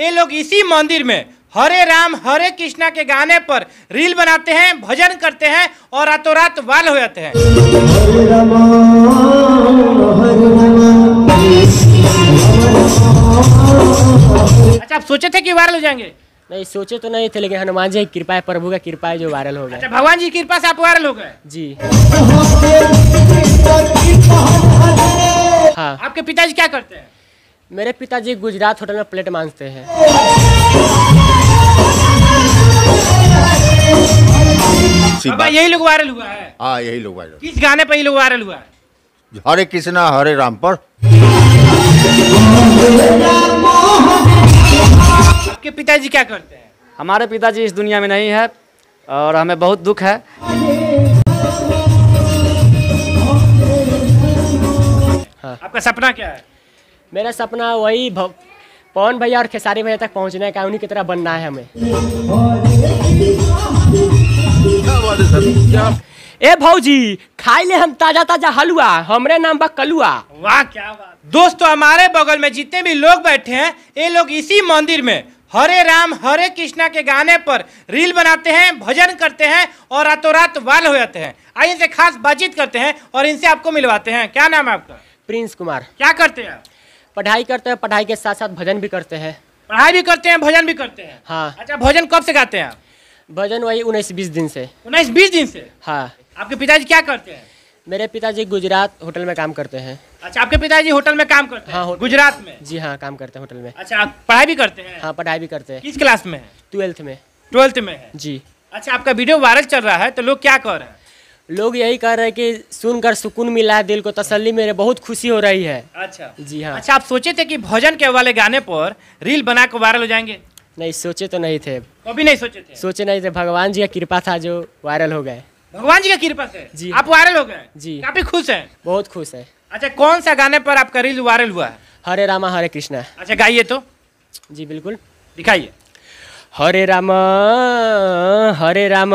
ये लोग इसी मंदिर में हरे राम हरे कृष्णा के गाने पर रील बनाते हैं भजन करते हैं और रातों रात वाल हो जाते हैं अच्छा आप सोचे थे कि वायरल हो जाएंगे नहीं सोचे तो नहीं थे लेकिन हनुमान जी की कृपा है प्रभु का कृपा है जो वायरल हो गया अच्छा भगवान जी की कृपा से आप वायरल हो गए जी हाँ आपके पिताजी क्या करते हैं मेरे पिताजी गुजरात होटल में प्लेट मांगते हैं यही लोग वायरल हुआ है हाँ यही लोग वायरल किस गाने पर ही लोग वायरल हुआ है हरे कृष्णा हरे राम पर आपके पिताजी क्या करते हैं हमारे पिताजी इस दुनिया में नहीं है और हमें बहुत दुख है आपका सपना क्या है मेरा सपना वही पवन भैया और खेसारी भैया तक पहुंचने का उन्हीं की तरह बनना है हमें ए भाजी खाई ले हम ताजा ताजा हलुआ हमरे नाम बा कलुआ वाह क्या बात दोस्तों हमारे बगल में जितने भी लोग बैठे हैं ये लोग इसी मंदिर में हरे राम हरे कृष्णा के गाने पर रील बनाते हैं भजन करते हैं और रातों रात वाल हो जाते हैं आइए इनसे खास बातचीत करते हैं और इनसे आपको मिलवाते हैं क्या नाम है आपका प्रिंस कुमार क्या करते हैं पढ़ाई करते हैं पढ़ाई के साथ साथ भजन भी करते हैं पढ़ाई भी करते हैं भजन भी करते हैं हाँ अच्छा भजन कब से गाते हैं भजन वही उन्नीस बीस दिन से उन्नीस बीस दिन से हाँ आपके पिताजी क्या करते हैं मेरे पिताजी गुजरात होटल में काम करते हैं अच्छा आपके पिताजी होटल में काम करते हैं हाँ गुजरात में जी हाँ काम करते हैं होटल में अच्छा आप पढ़ाई भी करते हैं हाँ पढ़ाई भी करते हैं किस क्लास में ट्वेल्थ में ट्वेल्थ में जी अच्छा आपका वीडियो वायरल चल रहा है तो लोग क्या कह रहे हैं लोग यही कह रहे हैं कि सुनकर सुकून मिला है दिल को तसल्ली मेरे बहुत खुशी हो रही है अच्छा जी हाँ अच्छा आप सोचे थे कि भोजन के वाले गाने पर रील बना के वायरल हो जाएंगे नहीं सोचे तो नहीं थे कभी नहीं सोचे थे सोचे नहीं थे भगवान जी का कृपा था जो वायरल हो गए भगवान जी का कृपा से जी आप वायरल हो गए जी काफी खुश है बहुत खुश है अच्छा कौन सा गाने पर आपका रील वायरल हुआ है हरे रामा हरे कृष्णा अच्छा गाइए तो जी बिल्कुल दिखाइए हरे रामा हरे राम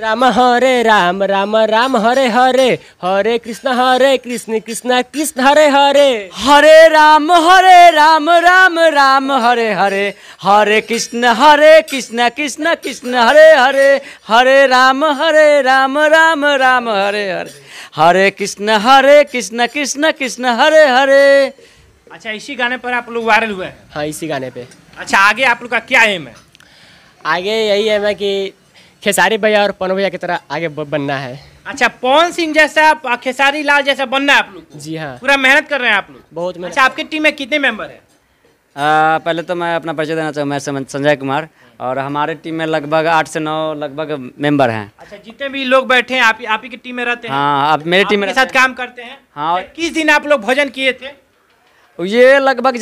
राम हरे राम राम राम हरे हरे हरे कृष्ण हरे कृष्ण कृष्ण कृष्ण हरे हरे हरे राम हरे राम राम राम हरे हरे हरे कृष्ण हरे कृष्ण कृष्ण कृष्ण हरे हरे हरे राम हरे राम राम राम हरे हरे हरे कृष्ण हरे कृष्ण कृष्ण कृष्ण हरे हरे अच्छा इसी गाने पर आप लोग वायरल हुए हैं हाँ इसी गाने पे अच्छा आगे आप लोग का क्या एम है आगे यही है मैं कि खेसारी भैया और पवन भैया की तरह आगे बनना है अच्छा पवन सिंह जैसा खेसारी लाल जैसा बनना है आप लोग जी हाँ पूरा मेहनत कर रहे हैं आप लोग बहुत मेहनत अच्छा आपकी टीम में कितने मेंबर है आ, पहले तो मैं अपना परिचय देना चाहूँगा मैं संजय कुमार और हमारे टीम में लगभग आठ से नौ लगभग मेंबर हैं अच्छा जितने भी लोग बैठे हैं आप आप ही की टीम में रहते हैं हाँ आप मेरी टीम में साथ काम करते हैं हाँ किस दिन आप लोग भोजन किए थे ये लगभग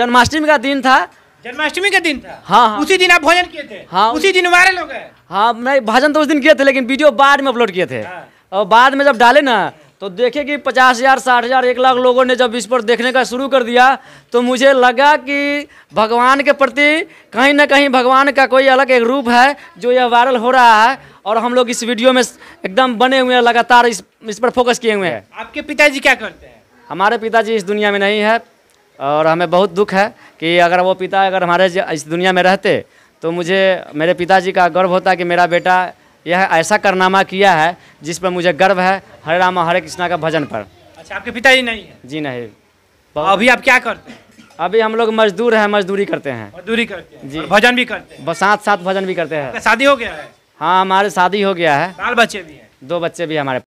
जन्माष्टमी का दिन था जन्माष्टमी के दिन हाँ, हाँ, उसी दिन आप भोजन किए थे हाँ उसी दिन वायरल हो गए हाँ नहीं भजन तो उस दिन किए थे लेकिन वीडियो बाद में अपलोड किए थे हाँ। और बाद में जब डाले ना तो देखे कि पचास हज़ार साठ हज़ार एक लाख लोगों ने जब इस पर देखने का शुरू कर दिया तो मुझे लगा कि भगवान के प्रति कहीं ना कहीं भगवान का कोई अलग एक रूप है जो यह वायरल हो रहा है और हम लोग इस वीडियो में एकदम बने हुए हैं लगातार इस इस पर फोकस किए हुए हैं आपके पिताजी क्या करते हैं हमारे पिताजी इस दुनिया में नहीं है और हमें बहुत दुख है कि अगर वो पिता अगर हमारे इस दुनिया में रहते तो मुझे मेरे पिताजी का गर्व होता कि मेरा बेटा यह ऐसा करनामा किया है जिस पर मुझे गर्व है हरे रामा हरे कृष्णा का भजन पर अच्छा आपके पिताजी नहीं है जी नहीं तो अभी आप क्या करते हैं अभी हम लोग मजदूर हैं मजदूरी करते हैं मजदूरी करते हैं जी भजन भी करते हैं साथ साथ भजन भी करते हैं शादी हो गया है हाँ हमारे शादी हो गया है बाल बच्चे भी हैं दो बच्चे भी हमारे